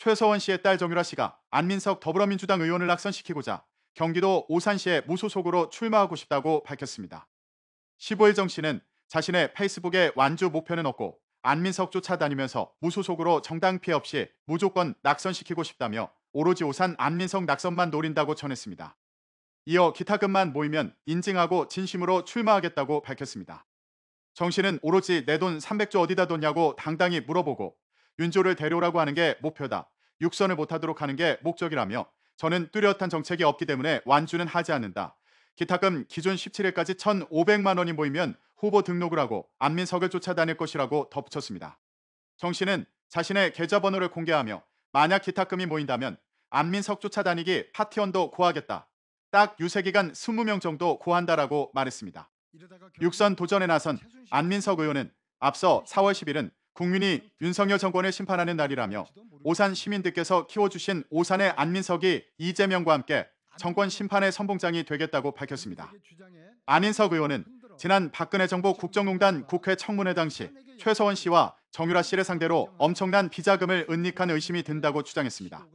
최서원 씨의 딸 정유라 씨가 안민석 더불어민주당 의원을 낙선시키고자 경기도 오산시에 무소속으로 출마하고 싶다고 밝혔습니다. 15일 정 씨는 자신의 페이스북에 완주 목표는 없고 안민석 쫓아다니면서 무소속으로 정당 피해 없이 무조건 낙선시키고 싶다며 오로지 오산 안민석 낙선만 노린다고 전했습니다. 이어 기타금만 모이면 인증하고 진심으로 출마하겠다고 밝혔습니다. 정 씨는 오로지 내 돈 300조 어디다 뒀냐고 당당히 물어보고 윤조를 데려오라고 하는 게 목표다. 육선을 못하도록 하는 게 목적이라며 저는 뚜렷한 정책이 없기 때문에 완주는 하지 않는다. 기타금 기존 17일까지 1,500만 원이 모이면 후보 등록을 하고 안민석을 쫓아다닐 것이라고 덧붙였습니다. 정 씨는 자신의 계좌번호를 공개하며 만약 기타금이 모인다면 안민석 쫓아다니기 파티원도 구하겠다딱 유세기간 20명 정도 구한다라고 말했습니다. 육선 도전에 나선 안민석 의원은 앞서 4월 10일은 국민이 윤석열 정권을 심판하는 날이라며 오산 시민들께서 키워주신 오산의 안민석이 이재명과 함께 정권 심판의 선봉장이 되겠다고 밝혔습니다. 안인석 의원은 지난 박근혜 정부 국정농단 국회 청문회 당시 최서원 씨와 정유라 씨를 상대로 엄청난 비자금을 은닉한 의심이 든다고 주장했습니다.